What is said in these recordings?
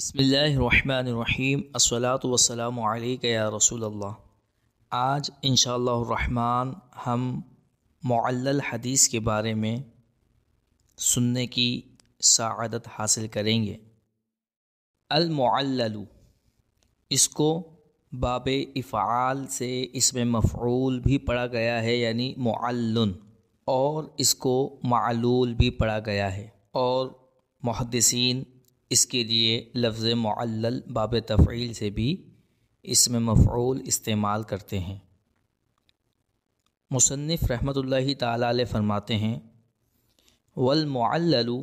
बसमीम असलात वसलाम या रसूल अल्लाह आज इन रहमान हम मल्ल हदीस के बारे में सुनने की सआदत हासिल करेंगे अलमल्लु इसको बाब इफ़ाल से इसमें मफ़ूल भी पढ़ा गया है यानी मल्ल और इसको मालूल भी पढ़ा गया है और मुहदसिन इसके लिए लफ्ज़ मल्ल बाब तफ़ील से भी इसमें मफ़ूल इस्तेमाल करते हैं मुसनफ़ रहमत ताल फरमाते हैं वल मल्लु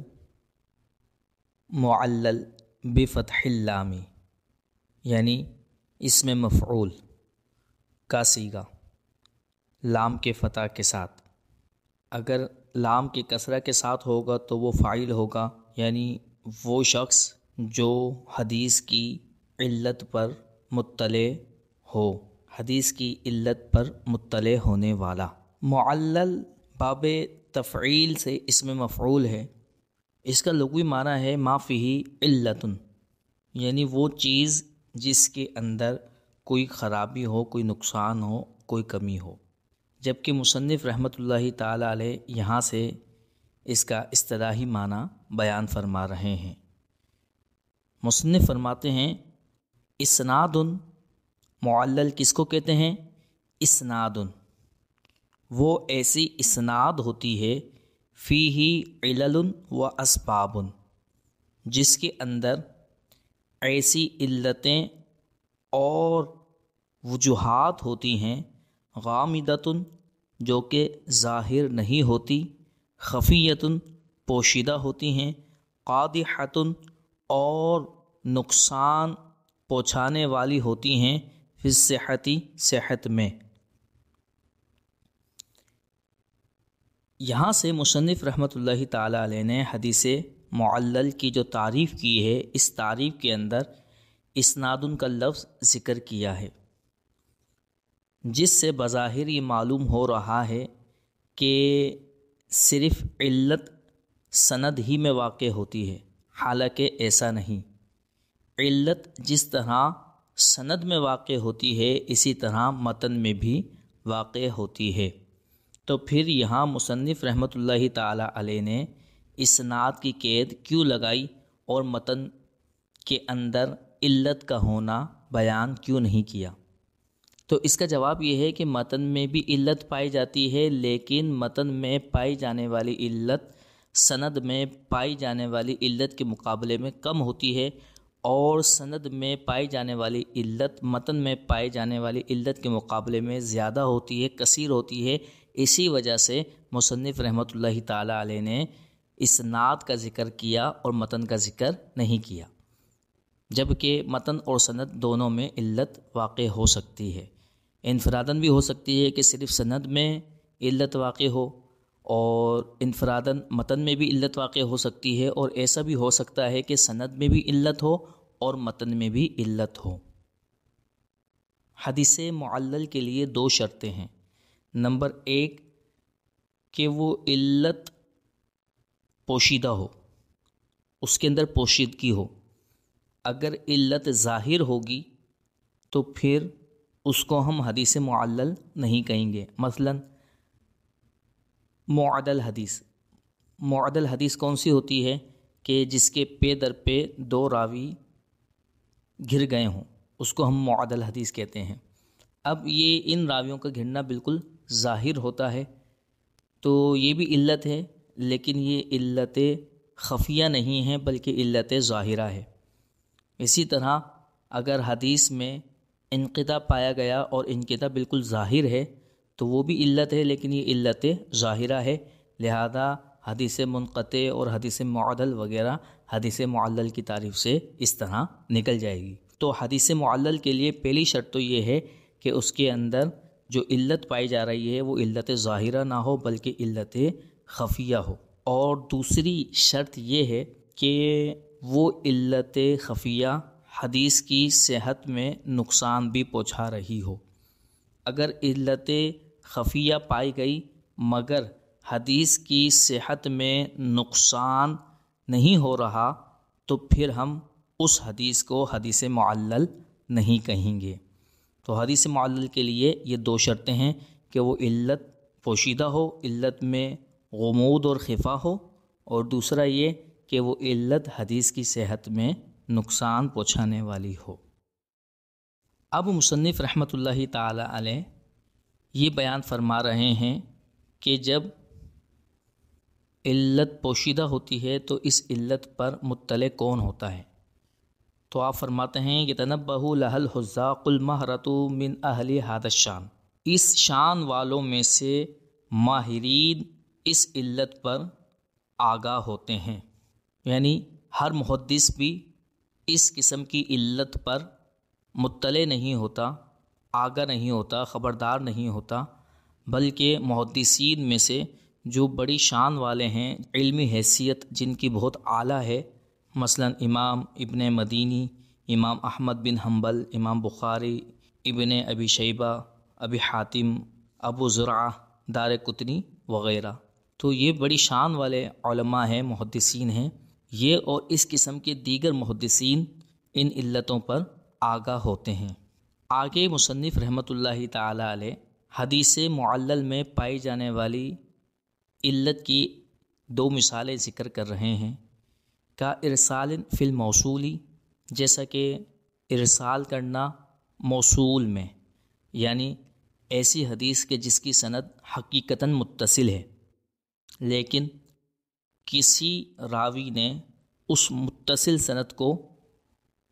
मल्ल बफ़तलामी यानी इसमें मफ़ूल का सीगा लाम के फ़तह के साथ अगर लाम के कसरा के साथ होगा तो वो फ़ाइल होगा यानी वो शख्स जो हदीस की इल्लत पर मुतले हो हदीस की इल्लत पर मुतले होने वाला मुअल्लल बाब तफ़ील से इसमें मफ़ूल है इसका लघवी माना है माफ़ी इल्लतुन यानी वो चीज़ जिसके अंदर कोई ख़राबी हो कोई नुकसान हो कोई कमी हो जबकि मुसनफ़ रहमत ला यहाँ से इसका ही माना बयान फरमा रहे हैं मुसन फरमाते हैं इसनादन मल्ल किसको कहते हैं इसनादन वो ऐसी इसनाद होती है फ़ी ही इलल व असबाबन जिसके अंदर ऐसी इल्लतें और वजूहत होती हैं गामदतन जो कि ज़ाहिर नहीं होती खफ़ीतन पोशीदा होती हैं कादहतन और नुकसान पहुँचाने वाली होती हैं फिर सेहती सेहत में यहाँ से मुसनफ़ रहमत ला ताली ने हदीस मअल की जो तारीफ़ की है इस तारीफ़ के अंदर इसनादन का लफ्ज़ ज़िक्र किया है जिससे बज़ाहिर ये मालूम हो रहा है कि सिर्फ इल्लत सनद ही में वाक़ होती है हालांकि ऐसा नहीं इल्लत जिस तरह सनद में वाक़ होती है इसी तरह मतन में भी वाक़ होती है तो फिर यहाँ मुसनफ़ रहमत ताली ने इस इसनाद की कैद क्यों लगाई और मतन के अंदर इल्लत का होना बयान क्यों नहीं किया तो इसका जवाब ये है कि मतन में भी इल्लत पाई जाती है लेकिन मतन में पाई जाने वाली इल्लत सनद में पाई जाने वाली इल्लत के मुकाबले में कम होती है और सनद में पाई जाने वाली इल्लत मतन में पाई जाने वाली इल्लत के मुकाबले में ज़्यादा होती है कसीर होती है इसी वजह से मुसनफ़ रहमत ला ने नात का ज़िक्र किया और मतन का ज़िक्र नहीं किया जबकि मतन और सनद दोनों में इल्लत वाक़ हो सकती है इनफरादन भी हो सकती है कि सिर्फ सनद में इल्लत वाक़ हो और इनफरादन मतन में भी इल्लत वाक़ हो सकती है और ऐसा भी हो सकता है कि सनद में भी इल्लत हो और मतन में भी इल्लत हो हदीस मल के लिए दो शर्तें हैं नंबर एक कि वो इल्लत पोशीदा हो उसके अंदर पोशीदगी हो अगर इल्लत ज़ाहिर होगी तो फिर उसको हम हदीस मुअल्ल नहीं कहेंगे मसलन मुआदल हदीस मुआदल हदीस कौन सी होती है कि जिसके पे दर पे दो रावी घिर गए हों उसको हम मुआदल हदीस कहते हैं अब ये इन रावियों का घिरना बिल्कुल ज़ाहिर होता है तो ये भी इल्लत है लेकिन ये इल्लत खफिया नहीं है बल्कि इल्लत ज़ाहिरा है इसी तरह अगर हदीस में इनकता पाया गया और इनकता बिल्कुल ज़ाहिर है तो वो भी इल्लत है लेकिन ये इल्लत ज़ाहिरा है लिहाजा हदीस मुनक़ और हदीस मदल वगैरह हदीस मल की तारीफ़ से इस तरह निकल जाएगी तो हदीस मल के लिए पहली शर्त तो ये है कि उसके अंदर जो इल्लत पाई जा रही है वो इल्लत ज़ाहिरा ना हो बल्कि इल्लत खफिया हो और दूसरी शर्त ये है कि वो इल्लत खफिया हदीस की सेहत में नुकसान भी पहुंचा रही हो अगर इल्लत खफिया पाई गई मगर हदीस की सेहत में नुकसान नहीं हो रहा तो फिर हम उस हदीस को हदीस मल्ल नहीं कहेंगे तो हदीस मल्ल के लिए ये दो शर्तें हैं कि वो इल्लत पोशीदा हो इल्लत में गमूद और खिफा हो और दूसरा ये कि वो इल्लत हदीस की सेहत में नुकसान पहुँचाने वाली हो अब मुसनफ़ रहमत ताला ये बयान फरमा रहे हैं कि जब इल्लत पोशीदा होती है तो इस इल्लत पर मुतल कौन होता है तो आप फरमाते हैं ये तनबहू लहल हज़ाक़ुलमहरतु मिन अहल हादत शान इस शान वालों में से माहरीन इस इल्लत पर आगा होते हैं यानी हर मुहदस भी इस किस्म की इल्लत पर मुतले नहीं होता आगा नहीं होता ख़बरदार नहीं होता बल्कि महदसिन में से जो बड़ी शान वाले हैं इल्मी हैसियत जिनकी बहुत आला है मसलन इमाम इबन मदीनी इमाम अहमद बिन हम्बल इमाम बुखारी इबन अबी शैबा अबी हातिम अबू ज़रा दार कुतनी वग़ैरह तो ये बड़ी शान वाले हैं महदसिन हैं ये और इस किस्म के दीगर मुहदसिन इन इल्लतों पर आगा होते हैं आगे मुसनफ़ रहमत ला हदीस मल्ल में पाई जाने वाली इल्लत की दो मिसालें ज़िक्र कर रहे हैं का इरसाल फिल मौसूली जैसा कि इरसाल करना मौसू में यानी ऐसी हदीस के जिसकी सनद हकीकता मुतसिल है लेकिन किसी रावी ने उस मुतसिल सनत को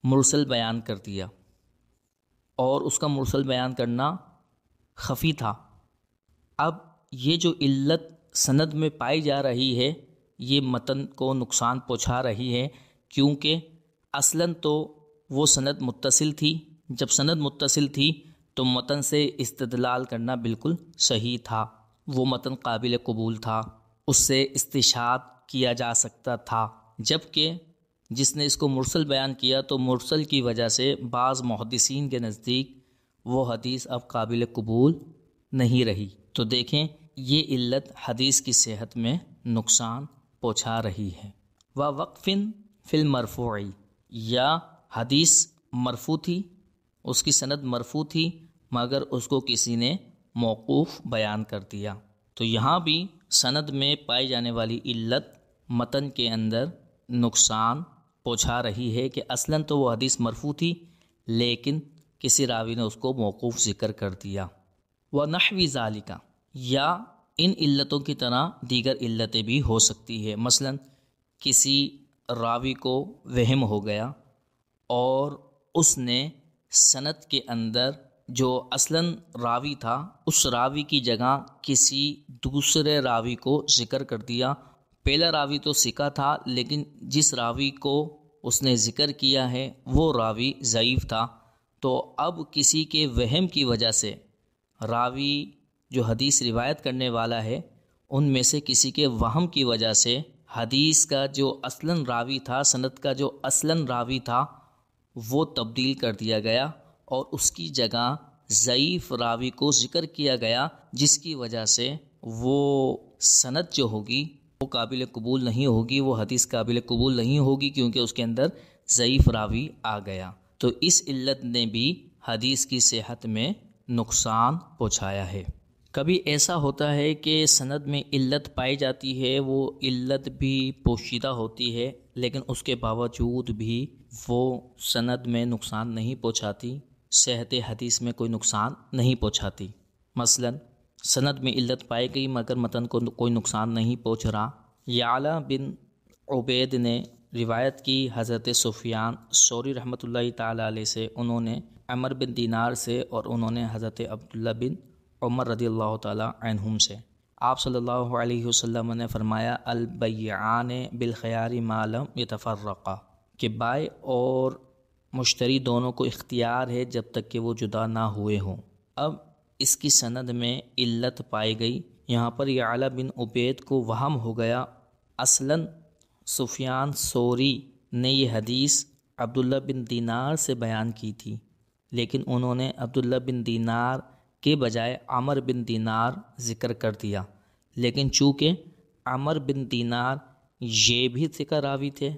मुरसल बयान कर दिया और उसका मुरसल बयान करना खफ़ी था अब ये जो इल्लत सनद में पाई जा रही है ये मतन को नुकसान पहुंचा रही है क्योंकि असला तो वो सनद मुतसिल थी जब सनद मुतसिल थी तो मतन से इस्तलाल करना बिल्कुल सही था वो मतन काबिल कबूल था उससे इस्तात किया जा सकता था जबकि जिसने इसको मुरसल बयान किया तो मुरसल की वजह से बाज़ मुहदसिन के नज़दीक वो हदीस अब काबिल कबूल नहीं रही तो देखें ये इल्लत हदीस की सेहत में नुकसान पहुँचा रही है व वक्फिन फिल मरफोई या हदीस मरफू थी उसकी सनद मरफू थी मगर उसको किसी ने मौकूफ़ बयान कर दिया तो यहाँ भी सनद में पाई जाने वाली इल्लत मतन के अंदर नुकसान पहुँचा रही है कि असलन तो वह हदीस मरफू थी लेकिन किसी रावी ने उसको मौकूफ़ ज़िक्र कर दिया व नहवी ज़ालिका या इन इल्लतों की तरह दीगर इल्लतें भी हो सकती है मसलन किसी रावी को वहम हो गया और उसने सनत के अंदर जो असलन रावी था उस रावी की जगह किसी दूसरे रावी को ज़िक्र कर दिया पहला रावी तो सिका था लेकिन जिस रावी को उसने ज़िक्र किया है वो रावी ज़यीफ़ था तो अब किसी के वहम की वजह से रावी जो हदीस रिवायत करने वाला है उनमें से किसी के वहम की वजह से हदीस का जो असलन रावी था सनत का जो असलन रावी था वो तब्दील कर दिया गया और उसकी जगह ज़यीफ़ रावी को ज़िक्र किया गया जिसकी वजह से वो सनत जो होगी वो काबिल कबूल नहीं होगी वो हदीस काबिल कबूल नहीं होगी क्योंकि उसके अंदर ज़यीफ़ रावी आ गया तो इस इल्लत ने भी हदीस की सेहत में नुकसान पहुँचाया है कभी ऐसा होता है कि सनद में इल्लत पाई जाती है वो इल्लत भी पोशीदा होती है लेकिन उसके बावजूद भी वो सनद में नुकसान नहीं पहुँचाती सेहत हदीस में कोई नुकसान नहीं पहुँचाती मसलन सनद में इल्लत पाई गई मगर मतन को कोई नुकसान नहीं पहुँच रहा याला बिन उबैद ने रिवायत की हज़रत सुफियान शौरी रहमत ताली से उन्होंने अमर बिन दीनार से और उन्होंने हज़रत अब्दुल्ला बिन उमर रदी अल्लाह तुम से आप सल्लल्लाहु अलैहि वसल्लम ने फरमाया अलबयान बिलखयारी मालम तफरक़ा कि बाय और मुश्तरी दोनों को इख्तियार है जब तक कि वो जुदा ना हुए हों अब इसकी सनद में इल्लत पाई गई यहाँ पर यह आला बिन उबैद को वहम हो गया असलन सुफियान सोरी ने यह हदीस अब्दुल्ला बिन दीनार से बयान की थी लेकिन उन्होंने अब्दुल्ला बिन दीनार के बजाय आमर बिन दीनार ज़िक्र कर दिया लेकिन चूँकि आमर बिन दीनार ये भी फ़िक्र रावी थे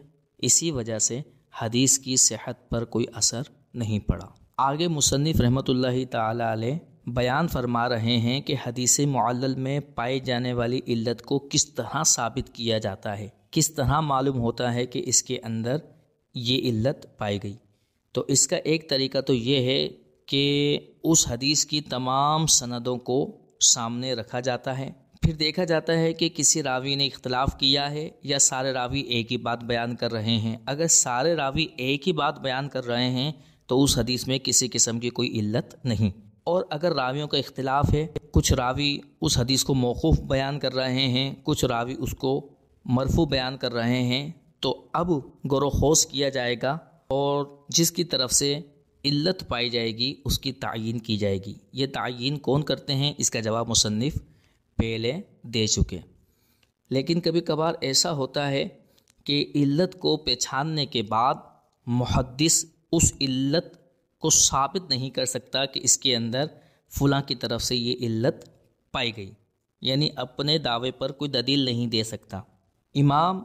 इसी वजह से हदीस की सेहत पर कोई असर नहीं पड़ा आगे मुसनफ़ रहमत अलैह बयान फरमा रहे हैं कि हदीस मल्ल में पाई जाने वाली इल्लत को किस तरह साबित किया जाता है किस तरह मालूम होता है कि इसके अंदर ये इल्लत पाई गई तो इसका एक तरीका तो ये है कि उस हदीस की तमाम सनदों को सामने रखा जाता है फिर देखा जाता है कि किसी रावी ने इख्तलाफ किया है या सारे रावी एक ही बात बयान कर रहे हैं अगर सारे रावी एक ही बात बयान कर रहे हैं तो उस हदीस में किसी किस्म की कोई इल्लत नहीं और अगर रावियों का इख्तिलाफ है कुछ रावी उस हदीस को मौकूफ़ बयान कर रहे हैं कुछ रावी उसको मरफू बयान कर रहे हैं तो अब गौरखोश किया जाएगा और जिसकी तरफ से इल्लत पाई जाएगी उसकी तयन की जाएगी ये तयन कौन करते हैं इसका जवाब मुसनफ़ पहले दे चुके लेकिन कभी कभार ऐसा होता है कि इल्लत को पहचानने के बाद मुहदस उस इल्लत को साबित नहीं कर सकता कि इसके अंदर फुला की तरफ से ये इल्लत पाई गई यानी अपने दावे पर कोई ददील नहीं दे सकता इमाम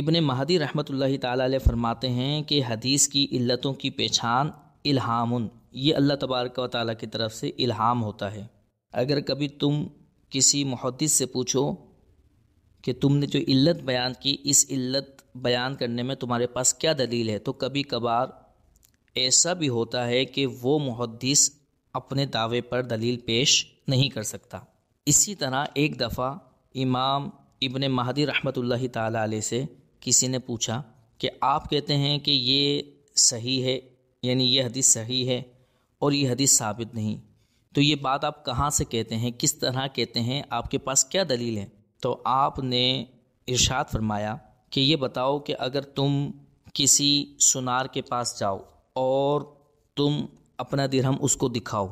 इबन महदी रहमत ताली फरमाते हैं कि हदीस की इल्लतों की पहचान इल्हामुन ये अल्लाह तबारक व ताली की तरफ से इल्हाम होता है अगर कभी तुम किसी मुहदस से पूछो कि तुमने जो इल्लत बयान की इस इल्लत बयान करने में तुम्हारे पास क्या दलील है तो कभी कभार ऐसा भी होता है कि वो मुहदस अपने दावे पर दलील पेश नहीं कर सकता इसी तरह एक दफ़ा इमाम इबन महदी रहमत ताली से किसी ने पूछा कि आप कहते हैं कि ये सही है यानी ये हदीस सही है और ये हदीस साबित नहीं तो ये बात आप कहाँ से कहते हैं किस तरह कहते हैं आपके पास क्या दलील है तो आपने इरशाद फरमाया कि ये बताओ कि अगर तुम किसी सुनार के पास जाओ और तुम अपना दिरहम उसको दिखाओ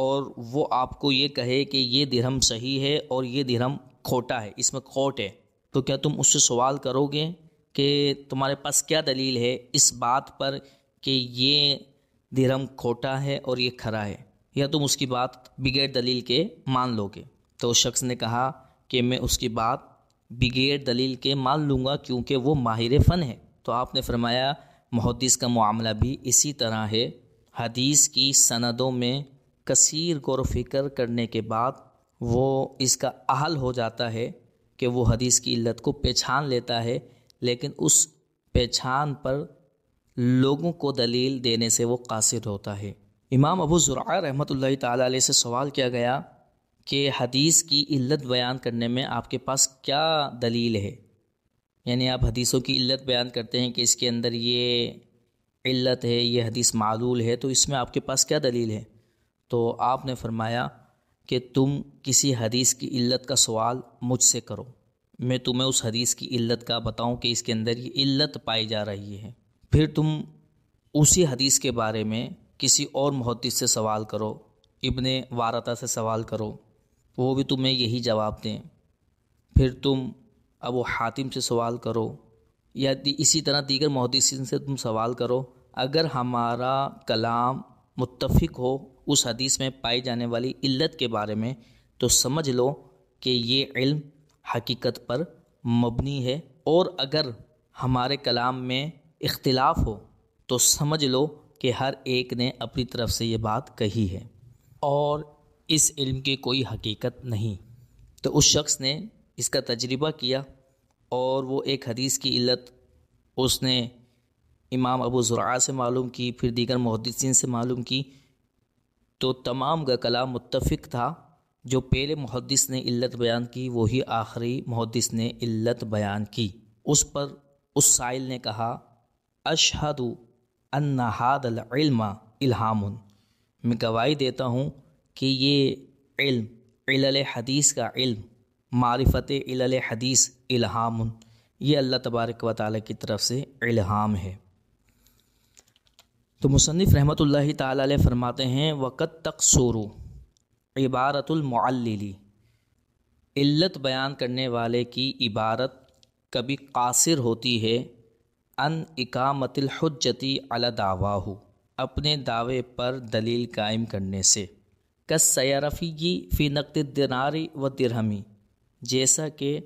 और वो आपको ये कहे कि ये दिरहम सही है और ये दिरहम खोटा है इसमें खोट है तो क्या तुम उससे सवाल करोगे कि तुम्हारे पास क्या दलील है इस बात पर कि ये दिरहम खोटा है और ये खरा है या तुम उसकी बात बगैर दलील के मान लोगे तो उस शख्स ने कहा कि मैं उसकी बात बगैर दलील के मान लूँगा क्योंकि वो माहिर फ़न है तो आपने फरमाया मुहदस का मामला भी इसी तरह है हदीस की सनदों में कसीर गौर फिक्र करने के बाद वो इसका अहल हो जाता है कि वो हदीस की इल्लत को पहचान लेता है लेकिन उस पहचान पर लोगों को दलील देने से वो कासिर होता है इमाम अबू ज़ुरा रहमत ताली से सवाल किया गया कि हदीस की इल्लत बयान करने में आपके पास क्या दलील है यानी आप हदीसों की इल्लत बयान करते हैं कि इसके अंदर ये इल्लत है ये हदीस मालूल है तो इसमें आपके पास क्या दलील है तो आपने फरमाया कि तुम किसी हदीस की इल्लत का सवाल मुझसे करो मैं तुम्हें उस हदीस की इल्लत का बताऊं कि इसके अंदर ये इल्लत पाई जा रही है फिर तुम उसी हदीस के बारे में किसी और मुहदस से सवाल करो इब्ने वारता से सवाल करो वो भी तुम्हें यही जवाब दें फिर तुम अबू हातिम से सवाल करो या इसी तरह दीगर महदसिन से तुम सवाल करो अगर हमारा कलाम मुतफिक हो उस हदीस में पाई जाने वाली इल्लत के बारे में तो समझ लो कि ये इल्म हकीकत पर मबनी है और अगर हमारे कलाम में इख्तलाफ हो तो समझ लो कि हर एक ने अपनी तरफ से ये बात कही है और इस इल्म की कोई हकीकत नहीं तो उस शख्स ने इसका तजर्बा किया और वो एक हदीस की इल्लत उसने इमाम अबू ज़ुरा से मालूम की फिर दीगर मुहदसिन से मालूम की तो तमाम का कला मुतफ़ था जो पहले मुहदस ने इल्लत बयान की वही आखिरी मुहदस ने इल्लत बयान की उस पर उस साइल ने कहा अशहद अन्नादलमा इल्हामुन मैं गवाही देता हूँ कि ये इल्म हदीस का इल्म मारफ़त इलल हदीस इल्हाम ये अल्लाह तबारक व ताली की तरफ से इल्हाम है तो मुसनफ़ रहमत ताल फरमाते हैं वक़त तक सोरू इबारतुलमली इल्लत बयान करने वाले की इबारत कभी कासिर होती है अन इकामतलहजती अला दावा अपने दावे पर दलील कायम करने से कसरफ़ी फ़ी नकद दिनारी व दिरहमी जैसा कि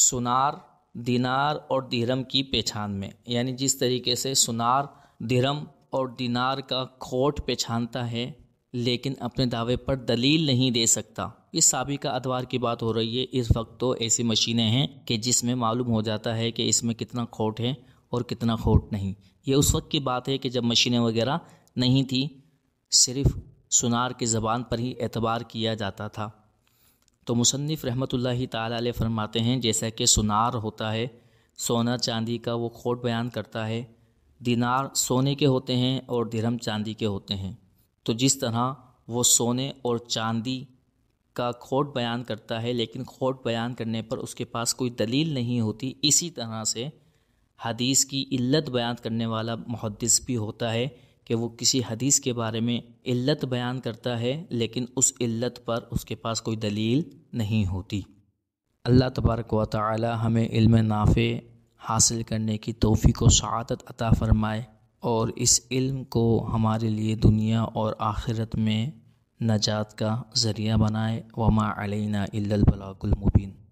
सुनार दिनार और दिरम की पहचान में यानी जिस तरीके से सुनार दिरम और दिनार का खोट पहचानता है लेकिन अपने दावे पर दलील नहीं दे सकता इस सबिका अदवार की बात हो रही है इस वक्त तो ऐसी मशीनें हैं कि जिसमें मालूम हो जाता है कि इसमें कितना खोट है और कितना खोट नहीं ये उस वक्त की बात है कि जब मशीनें वगैरह नहीं थी सिर्फ सुनार की ज़बान पर ही एतबार किया जाता था तो मुसनफ़ रहमत ताल फरमाते हैं जैसा कि सुनार होता है सोना चांदी का वो खोट बयान करता है दिनार सोने के होते हैं और धर्म चांदी के होते हैं तो जिस तरह वो सोने और चांदी का खोट बयान करता है लेकिन खोट बयान करने पर उसके पास कोई दलील नहीं होती इसी तरह से हदीस की इल्लत बयान करने वाला मुहदस भी होता है कि वो किसी हदीस के बारे में इल्लत बयान करता है लेकिन उस इल्लत पर उसके पास कोई दलील नहीं होती अल्लाह तबारक व ताली हमें इल्म नाफ़े हासिल करने की तोहफ़ी को शहादत अता फ़रमाए और इस इल्म को हमारे लिए दुनिया और आखिरत में नजात का ज़रिया बनाए वमा अलैना इल्लल बलागुल मुबीन